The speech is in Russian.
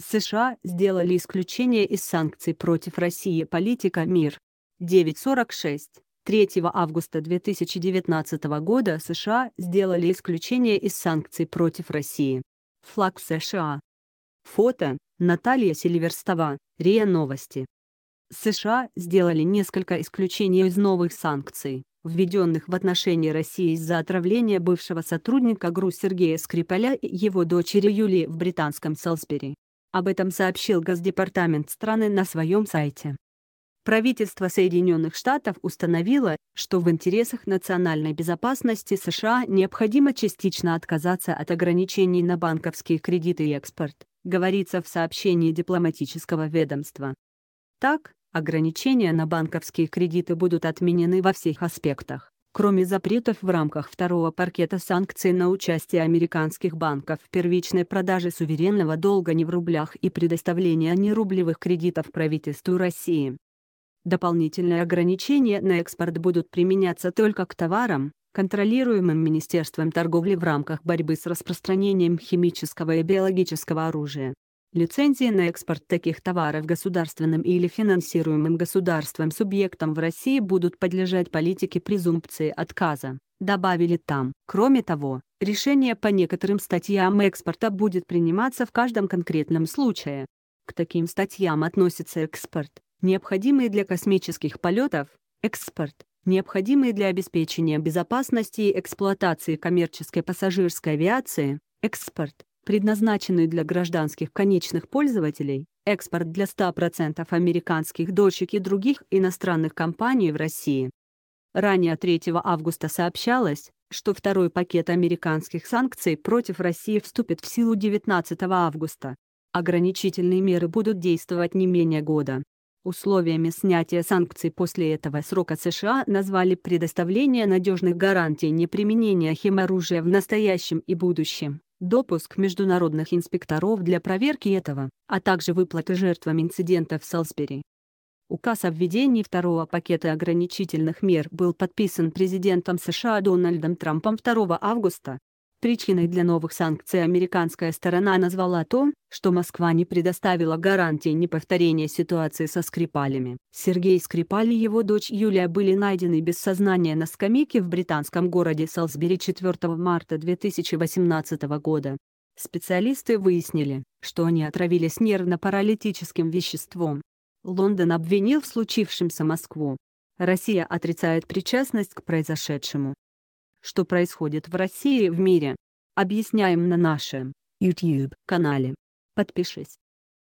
США сделали исключение из санкций против России политика МИР. 946. 3 августа 2019 года США сделали исключение из санкций против России. Флаг США. Фото. Наталья Селиверстова. РИА Новости. США сделали несколько исключений из новых санкций, введенных в отношении России из-за отравления бывшего сотрудника ГРУ Сергея Скрипаля и его дочери Юлии в британском Салсбери. Об этом сообщил Госдепартамент страны на своем сайте. Правительство Соединенных Штатов установило, что в интересах национальной безопасности США необходимо частично отказаться от ограничений на банковские кредиты и экспорт, говорится в сообщении дипломатического ведомства. Так, ограничения на банковские кредиты будут отменены во всех аспектах. Кроме запретов в рамках второго паркета санкций на участие американских банков в первичной продаже суверенного долга не в рублях и предоставления нерублевых кредитов правительству России. Дополнительные ограничения на экспорт будут применяться только к товарам, контролируемым Министерством торговли в рамках борьбы с распространением химического и биологического оружия. Лицензии на экспорт таких товаров государственным или финансируемым государством субъектам в России будут подлежать политике презумпции отказа, добавили там. Кроме того, решение по некоторым статьям экспорта будет приниматься в каждом конкретном случае. К таким статьям относится экспорт, необходимый для космических полетов, экспорт, необходимый для обеспечения безопасности и эксплуатации коммерческой пассажирской авиации, экспорт, предназначенный для гражданских конечных пользователей, экспорт для 100% американских дочек и других иностранных компаний в России. Ранее 3 августа сообщалось, что второй пакет американских санкций против России вступит в силу 19 августа. Ограничительные меры будут действовать не менее года. Условиями снятия санкций после этого срока США назвали предоставление надежных гарантий неприменения химоружия в настоящем и будущем допуск международных инспекторов для проверки этого, а также выплаты жертвам инцидента в Салсбери. Указ о введении второго пакета ограничительных мер был подписан президентом США Дональдом Трампом 2 августа, Причиной для новых санкций американская сторона назвала то, что Москва не предоставила гарантии неповторения ситуации со Скрипалями. Сергей Скрипаль и его дочь Юлия были найдены без сознания на скамейке в британском городе Салсбери 4 марта 2018 года. Специалисты выяснили, что они отравились нервно-паралитическим веществом. Лондон обвинил в случившемся Москву. Россия отрицает причастность к произошедшему что происходит в России и в мире. Объясняем на нашем YouTube-канале. Подпишись.